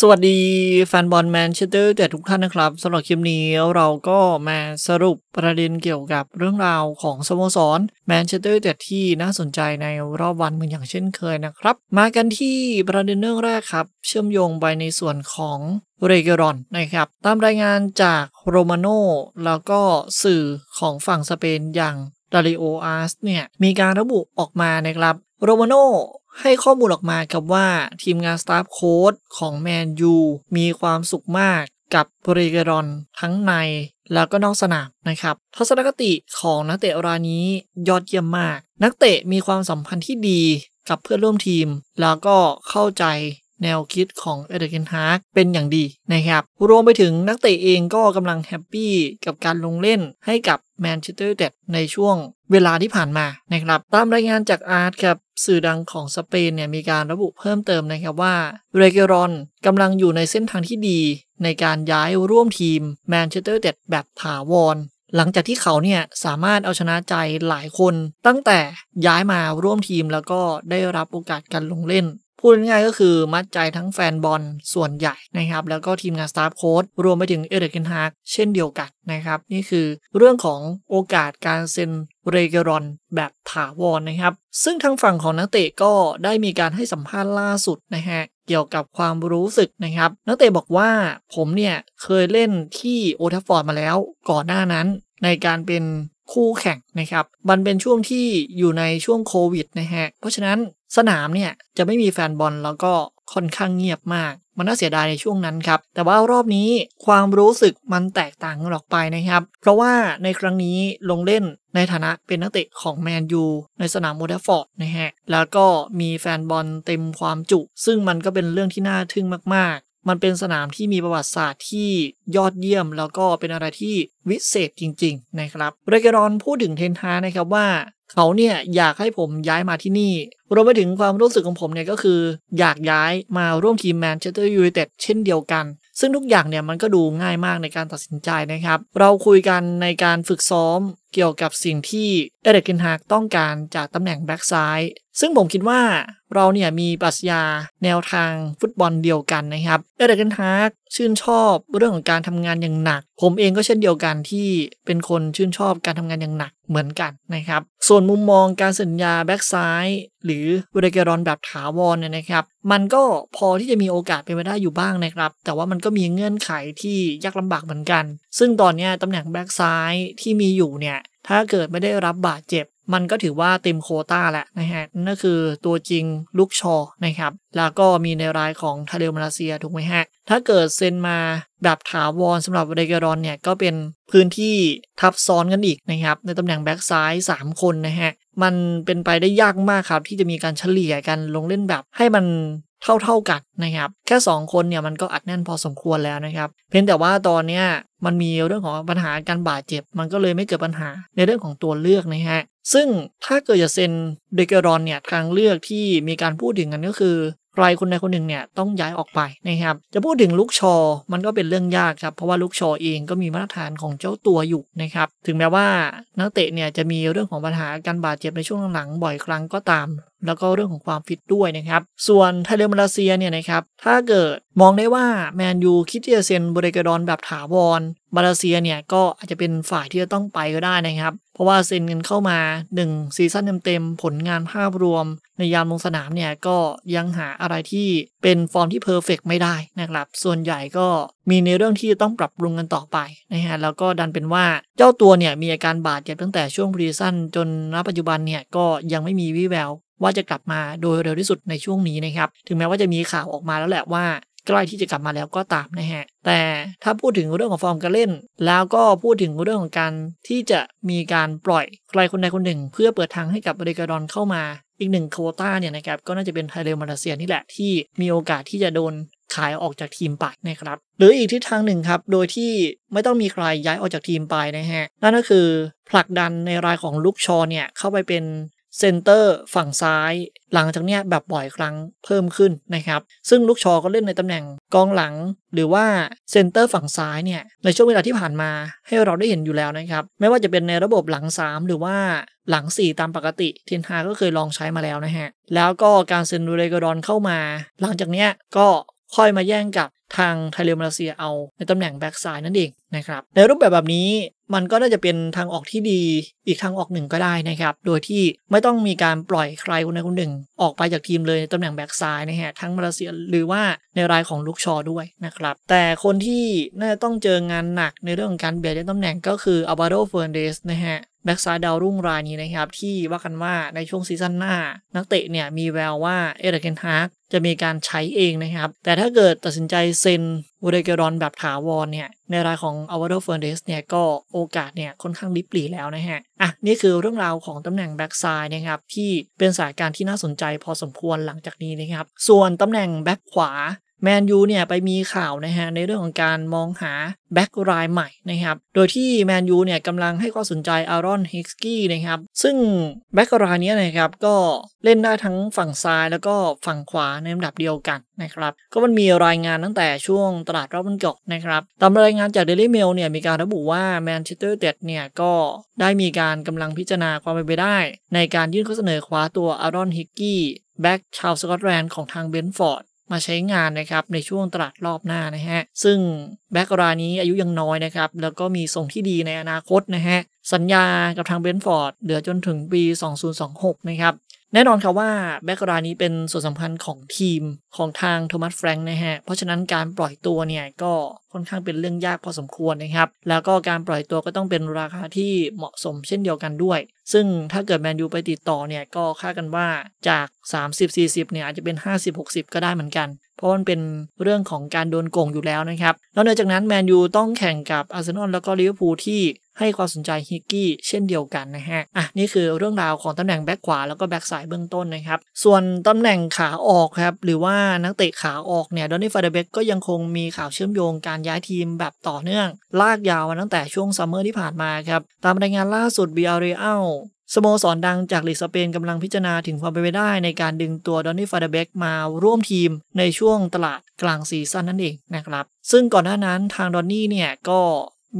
สวัสดี แฟนบอลแมนเชสเตอร์แต่ทุกท่านนะครับสำหรับคลิปนี้เราก็มาสรุปประเด็นเกี่ยวกับเรื่องราวของสโมสรแมนเชสเตอร์แต่ที่น่าสนใจในรอบวันเหมือนอย่างเช่นเคยนะครับ มากันที่ประเด็นเรื่องแรกครับ เชื่อมโยงไปในส่วนของเรเกรอนนะครับตามรายงานจากโรมาโนแล้วก็สื่อของฝั่งสเปนอย่างดาริโออาร์สเนี่ยมีการระบุออกมานะครับโรมาโนให้ข้อมูลออกมากับว่าทีมงานสตาฟโค้ดของแมนยูมีความสุขมากกับบริกกรอนทั้งใน แล้วก็นอกสนามนะครับทัศนคติของนักเตะรายนี้ยอดเยี่ยมมาก นักเตะมีความสัมพันธ์ที่ดีกับเพื่อนร่วมทีม แล้วก็เข้าใจแนวคิดของเอเดรกนฮาร์กเป็นอย่างดีนะครับ รวมไปถึงนักเตะเองก็กำลังแฮปปี้กับการลงเล่นให้กับแมนเชสเตอร์เด็ดในช่วงเวลาที่ผ่านมานะครับตามรายงานจากอาร์ตครับสื่อดังของสเปนเนี่ยมีการระบุเพิ่มเติมนะครับว่าเรเกรอนกำลังอยู่ในเส้นทางที่ดี ในการย้ายร่วมทีมแมนเชสเตอร์เด็ดแบบถาวรหลังจากที่เขาเนี่ยสามารถเอาชนะใจหลายคน ตั้งแต่ย้ายมาร่วมทีมแล้วก็ได้รับโอกาสการลงเล่นพูดง่ายๆก็คือมัดใจทั้งแฟนบอลส่วนใหญ่นะครับ แล้วก็ทีมงานสตาฟโค้ดรวมไปถึงเอเดกียนฮาร์กเช่นเดียวกันนะครับนี่คือเรื่องของโอกาสการเซ็นเรเกรอนแบบถาวรนนะครับ ซึ่งทางฝั่งของนักเตะก็ได้มีการให้สัมภาษณ์ล่าสุดนะฮะเกี่ยวกับความรู้สึกนะครับนักเตะบอกว่าผมเนี่ยเคยเล่นที่โอทัฟฟอร์ดมาแล้วก่อนหน้านั้นในการเป็นคู่แข่งนะครับมันเป็นช่วงที่อยู่ในช่วงโควิดนะฮะเพราะฉะนั้นสนามเนี่ย จะไม่มีแฟนบอลแล้วก็ค่อนข้างเงียบมากมันน่าเสียดายในช่วงนั้นครับ แต่ว่ารอบนี้ความรู้สึกมันแตกต่างกันออกไปนะครับเพราะว่าในครั้งนี้ลงเล่นในฐานะเป็นนักเตะของแมนยูในสนามโมเดฟอร์ดนะฮะแล้วก็มีแฟนบอลเต็มความจุ ซึ่งมันก็เป็นเรื่องที่น่าทึ่งมากมันเป็นสนามที่มีประวัติศาสตร์ที่ยอดเยี่ยมแล้วก็เป็นอะไรที่วิเศษจริง ๆนะครับ เรเกรอนพูดถึงเทนฮานะครับว่าเขาเนี่ยอยากให้ผมย้ายมาที่นี่รวมไปถึงความรู้สึกของผมเนี่ยก็คืออยากย้ายมาร่วมทีมแมนเชสเตอร์ยูไนเต็ดเช่นเดียวกัน ซึ่งทุกอย่างเนี่ยมันก็ดูง่ายมากในการตัดสินใจนะครับ เราคุยกันในการฝึกซ้อมเกี่ยวกับสิ่งที่เอเดกินฮากต้องการจากตำแหน่งแบ็กซ้าย ซึ่งผมคิดว่าเราเนี่ยมีปรัชญาแนวทางฟุตบอลเดียวกันนะครับ เอเดกินฮากชื่นชอบเรื่องของการทำงานอย่างหนัก ผมเองก็เช่นเดียวกันที่เป็นคนชื่นชอบการทำงานอย่างหนักเหมือนกันนะครับ ส่วนมุมมองการสัญญาแบ็กซ้าย หรือเวเดเกรอนแบบถาวรเนี่ยนะครับ มันก็พอที่จะมีโอกาสเป็นไปได้อยู่บ้างนะครับ แต่ว่ามันก็มีเงื่อนไขที่ยากลำบากเหมือนกัน ซึ่งตอนนี้ตำแหน่งแบ็กซ้ายที่มีอยู่เนี่ยถ้าเกิดไม่ได้รับบาดเจ็บ มันก็ถือว่าเต็มโคต้าแหละนะฮะ นั่นคือตัวจริงลุกชอ นะครับ แล้วก็มีในรายของทะเลมาเลเซียถูกไหมฮะ ถ้าเกิดเซ็นมาแบบถาวรสำหรับเรเกรอนเนี่ย ก็เป็นพื้นที่ทับซ้อนกันอีกนะครับ ในตำแหน่งแบ็กซ้าย3คนนะฮะ มันเป็นไปได้ยากมากครับ ที่จะมีการเฉลี่ยกันลงเล่นแบบ ให้มันเท่าๆกันนะครับแค่2คนเนี่ยมันก็อัดแน่นพอสมควรแล้วนะครับเพียงแต่ว่าตอนเนี้ยมันมีเรื่องของปัญหาการบาดเจ็บ มันก็เลยไม่เกิดปัญหาในเรื่องของตัวเลือกนะฮะซึ่งถ้าเกิดจะเซ็นเดกรอนเนี่ยทางเลือกที่มีการพูดถึงกันก็คือใครคนใดคนหนึ่งเนี่ยต้องย้ายออกไปนะครับจะพูดถึงลูกชอ มันก็เป็นเรื่องยากครับเพราะว่าลูกชอเองก็มีมาตรฐานของเจ้าตัวอยู่นะครับถึงแม้ว่านักเตะเนี่ยจะมีเรื่องของปัญหาการบาดเจ็บในช่วงหลังๆบ่อยครั้งก็ตามแล้วก็เรื่องของความฟิตด้วยนะครับ ส่วนไทเลมาเาเซียเนี่ยนะครับ ถ้าเกิดมองได้ว่าแมนยูคิดที่จะเซ็นบริกรดอนแบบถาวร มาเลเซียเนี่ยก็อาจจะเป็นฝ่ายที่จะต้องไปก็ได้นะครับ เพราะว่าเซ็นกันเข้ามา1ซีซั่นเต็มๆ ผลงานภาพรวม ในยามลงสนามเนี่ยก็ยังหาอะไรที่เป็นฟอร์มที่เพอร์เฟกไม่ได้นะครับ ส่วนใหญ่ก็มีในเรื่องที่ต้องปรับปรุงกันต่อไปนะฮะ แล้วก็ดันเป็นว่าเจ้าตัวเนี่ย มีอาการบาดเจ็บตั้งแต่ช่วงพรีซั่นจนณปัจจุบันเนี่ยก็ยังไม่มีวี่แววว่าจะกลับมาโดยเร็วที่สุดในช่วงนี้นะครับ ถึงแม้ว่าจะมีข่าวออกมาแล้วแหละว่า ใกล้ที่จะกลับมาแล้วก็ตามนะฮะ แต่ถ้าพูดถึงเรื่องของฟอร์มการเล่น แล้วก็พูดถึงเรื่องของการที่จะมีการปล่อย ใครคนใดคนหนึ่ง เพื่อเปิดทางให้กับบริการดอนเข้ามาอีกหนึ่งโคต้าเนี่ยนะครับก็น่าจะเป็นไทเรลมาเลเซียนี่แหละที่มีโอกาสที่จะโดนขายออกจากทีมไปนะครับหรืออีกทิศทางหนึ่งครับโดยที่ไม่ต้องมีใครย้ายออกจากทีมไปนะฮะนั่นก็คือผลักดันในรายของลุกชอเนี่ยเข้าไปเป็นเซนเตอร์ฝั่งซ้ายหลังจากเนี้ยแบบบ่อยครั้งเพิ่มขึ้นนะครับ ซึ่งลูกชอก็เล่นในตำแหน่งกองหลังหรือว่าเซนเตอร์ฝั่งซ้ายเนี่ยในช่วงเวลาที่ผ่านมาให้เราได้เห็นอยู่แล้วนะครับ ไม่ว่าจะเป็นในระบบหลัง 3 หรือว่าหลัง 4 ตามปกติ เทนฮา ก็เคยลองใช้มาแล้วนะฮะ แล้วก็การเซ็นเรกรอนเข้ามา หลังจากเนี้ยก็ค่อยมาแย่งกับทางไทเลมาเลเซียเอาในตำแหน่งแบ็กซ้ายนั่นเองนะครับในรูปแบบแบบนี้มันก็น่าจะเป็นทางออกที่ดีอีกทางออกหนึ่งก็ได้นะครับ โดยที่ไม่ต้องมีการปล่อยใครคนใดคนหนึ่ง ออกไปจากทีมเลยในตำแหน่งแบ็กซ้ายนะฮะ ทั้งมาเลเซียหรือว่าในรายของลูกชอด้วยนะครับ แต่คนที่น่าจะต้องเจองานหนักในเรื่องของการเบียดในตำแหน่งก็คืออัลบาโดเฟอร์เดสนะฮะแบ็กซ้ายดาวรุ่งรายนี้นะครับ ที่ว่ากันว่าในช่วงซีซั่นหน้านักเตะเนี่ยมีแววว่าเอเดเกนฮาร์กจะมีการใช้เองนะครับ แต่ถ้าเกิดตัดสินใจเซ็นวูเดเกรอนแบบถาวรเนี่ยในรายของอวาโดเฟอร์เดสเนี่ยก็โอกาสเนี่ยค่อนข้างลิบหลีแล้วนะฮะอ่ะนี่คือเรื่องราวของตำแหน่งแบ็กซ้ายนะครับที่เป็นสายการที่น่าสนใจพอสมควรหลังจากนี้นะครับ ส่วนตำแหน่งแบ็กขวาแมนยูเนี่ยไปมีข่าวนะฮะในเรื่องของการมองหาแบ็กรายใหม่นะครับ โดยที่แมนยูเนี่ยกำลังให้ความสนใจอารอนฮิกกี้นะครับ ซึ่งแบ็กรายนี้นะครับก็เล่นได้ทั้งฝั่งซ้ายแล้วก็ฝั่งขวาในลำดับเดียวกันนะครับ ก็มันมีรายงานตั้งแต่ช่วงตลาดรอบวันก่อนนะครับตามรายงานจากเดลี่เมลเนี่ยมีการระบุว่าแมนเชสเตอร์เด็ดเนี่ยก็ได้มีการกำลังพิจารณาความเป็นไปได้ ในการยื่นข้อเสนอคว้าตัวอารอนฮิกกี้แบ็กชาวสกอตแลนด์ของทางเบนฟอร์ดมาใช้งานนะครับ ในช่วงตลาดรอบหน้านะฮะ ซึ่งแบ็กรานี้อายุยังน้อยนะครับ แล้วก็มีทรงที่ดีในอนาคตนะฮะ สัญญากับทางเบนฟอร์ดเหลือจนถึงปี 2026 นะครับ แน่นอนครับว่าแบ็กรานี้เป็นส่วนสำคัญของทีมของทางโทมัสแฟรงค์นะฮะ เพราะฉะนั้นการปล่อยตัวเนี่ยก็ค่อนข้างเป็นเรื่องยากพอสมควรนะครับ แล้วก็การปล่อยตัวก็ต้องเป็นราคาที่เหมาะสมเช่นเดียวกันด้วย ซึ่งถ้าเกิดแมนยูไปติดต่อเนี่ยก็คาดกันว่าจาก 30-40 เนี่ยอาจจะเป็น 50-60 ก็ได้เหมือนกันเพราะมันเป็นเรื่องของการโดนโกงอยู่แล้วนะครับ แล้วนอกจากนั้น แมนยูต้องแข่งกับอาร์เซนอลแล้วก็ลิเวอร์พูลที่ให้ความสนใจฮิกกี้เช่นเดียวกันนะฮะ อ่ะ นี่คือเรื่องราวของตำแหน่งแบ็กขวาแล้วก็แบ็กซ้ายเบื้องต้นนะครับ ส่วนตำแหน่งขาออกครับ หรือว่า นักเตะขาออกเนี่ยดอนนี่ฟาเดเบกก็ยังคงมีข่าวเชื่อมโยงการย้ายทีมแบบต่อเนื่อง ลากยาวมาตั้งแต่ช่วงซัมเมอร์ที่ผ่านมาครับตามรายงานล่าสุดบีาร์เรอยลสโมสรดังจากลีกสเปนกำลังพิจารณาถึงความเป็นไปได้ ในการดึงตัวดอนนี่ฟาเดเบกมาร่วมทีมในช่วงตลาดกลางซีซั่นนั่นเองนะครับ ซึ่งก่อนหน้านั้นทางดอนนี่เนี่ยก็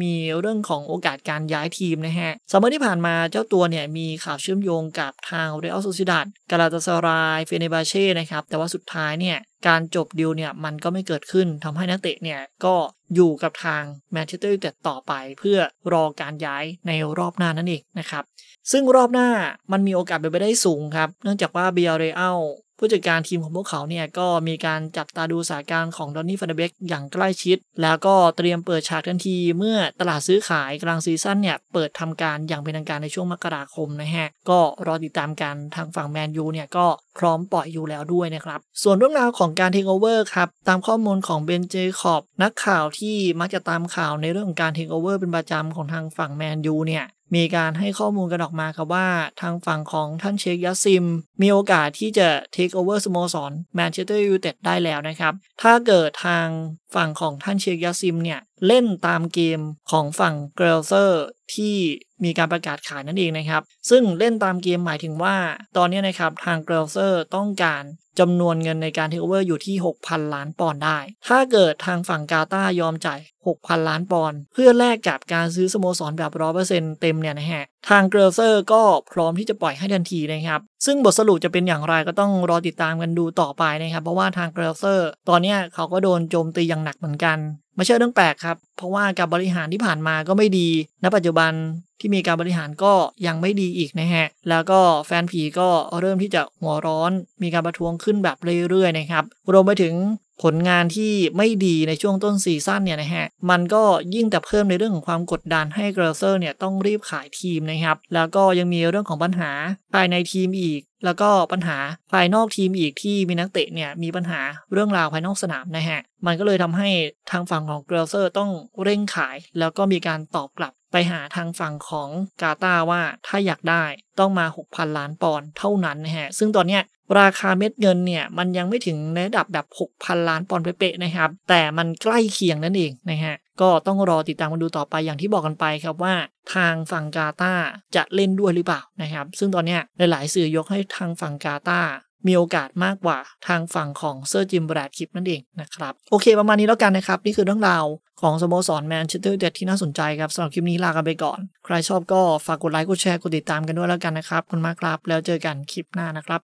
มีเรื่องของโอกาสการย้ายทีมนะฮะสัมเมอ์ที่ผ่านมาเจ้าตัวเนี่ย มีข่าวเชื่อมโยงกับทางเรอัลโซซิดัตกาลาตาซารายเฟเนบาเช่นะครับ แต่ว่าสุดท้ายเนี่ย การจบดีลเนี่ย มันก็ไม่เกิดขึ้นทำให้นักเตะเนี่ย ก็อยู่กับทางแมนเชสเตอร์ยูไนเต็ดต่อไป เพื่อรอการย้ายในรอบหน้านั่นเองนะครับ ซึ่งรอบหน้ามันมีโอกาสไปไปได้สูงครับ เนื่องจากว่าเบียเรอัลผู้จัดการทีมของพวกเขาเนี่ยก็มีการจับตาดูสาการของดอนนี่ฟันเดเบกอย่างใกล้ชิด แล้วก็เตรียมเปิดฉากทันทีเมื่อตลาดซื้อขายกลางซีซั่นเนี่ย เปิดทำการอย่างเป็นทางการในช่วงมกราคมนะฮะ ก็รอติดตามกันทางฝั่งแมนยูเนี่ยก็พร้อมปล่อยอยู่แล้วด้วยนะครับ ส่วนเรื่องราวของการเทคโอเวอร์ครับ ตามข้อมูลของเบนเจคอบนักข่าวที่มักจะตามข่าวในเรื่องของการเทคโอเวอร์เป็นประจำของทางฝั่งแมนยูเนี่ยมีการให้ข้อมูลกันออกมาครับว่าทางฝั่งของท่านเชคยาซิม มีโอกาสที่จะเทคโอเวอร์สโมสรแมนเชสเตอร์ยูไนเต็ดได้แล้วนะครับ ถ้าเกิดทางฝั่งของท่านเชคยาซิมเนี่ยเล่นตามเกมของฝั่งเกรลเซอร์ที่มีการประกาศขายนั่นเองนะครับซึ่งเล่นตามเกมหมายถึงว่าตอนนี้นะครับทางเกรลเซอร์ต้องการจำนวนเงินในการเทคโอเวอร์อยู่ที่ 6,000 ล้านปอนด์ได้ ถ้าเกิดทางฝั่งกาตายอมจ่าย6,000 ล้านปอนด์เพื่อแลกกับการซื้อสโมสรแบบร้อเปอร์เซ็นต์เต็มเนี่ยนะฮะทางเกรลเซอร์ก็พร้อมที่จะปล่อยให้ทันทีนะครับ ซึ่งบทสรุปจะเป็นอย่างไรก็ต้องรอติดตามกันดูต่อไปนะครับ เพราะว่าทางเกรลเซอร์ตอนนี้เขาก็โดนโจมตีอย่างหนักเหมือนกันไม่ใช่เรื่องแปลกครับ เพราะว่าการบริหารที่ผ่านมาก็ไม่ดี ณ ปัจจุบันที่มีการบริหารก็ยังไม่ดีอีกนะฮะ แล้วก็แฟนผีก็เริ่มที่จะหัวร้อน มีการประท้วงขึ้นแบบเรื่อยๆ นะครับรวมไปถึงผลงานที่ไม่ดีในช่วงต้นซีซั่นเนี่ยนะฮะ มันก็ยิ่งแต่เพิ่มในเรื่องของความกดดันให้เกรเซอร์เนี่ยต้องรีบขายทีมนะครับ แล้วก็ยังมีเรื่องของปัญหาภายในทีมอีก แล้วก็ปัญหาภายนอกทีมอีกที่มีนักเตะเนี่ยมีปัญหาเรื่องราวภายนอกสนามนะฮะ มันก็เลยทำให้ทางฝั่งของเกรเซอร์ต้องเร่งขาย แล้วก็มีการตอบกลับ ไปหาทางฝั่งของกาตาว่าถ้าอยากได้ต้องมา6,000ล้านปอนด์เท่านั้นนะฮะ ซึ่งตอนเนี้ยราคาเม็ดเงินเนี่ย มันยังไม่ถึงในระดับแบบ 6,000 ล้านปอนด์เป๊ะๆนะครับ แต่มันใกล้เคียงนั่นเองนะฮะ ก็ต้องรอติดตามมันดูต่อไปอย่างที่บอกกันไปครับว่าทางฝั่งกาตาจะเล่นด้วยหรือเปล่านะครับ ซึ่งตอนนี้หลายๆ สื่อยกให้ทางฝั่งกาตามีโอกาสมากกว่าทางฝั่งของเซอร์จิมแบรดคิปนั่นเองนะครับโอเคประมาณนี้แล้วกันนะครับ นี่คือเรื่องราวของสโมสรแมนเชสเตอร์ยูไนเต็ดที่น่าสนใจครับสำหรับคลิปนี้ลากันไปก่อนใครชอบก็ฝากกดไลค์กดแชร์กดติดตามกันด้วยแล้วกันนะครับคุณมากครับแล้วเจอกันคลิปหน้านะครับ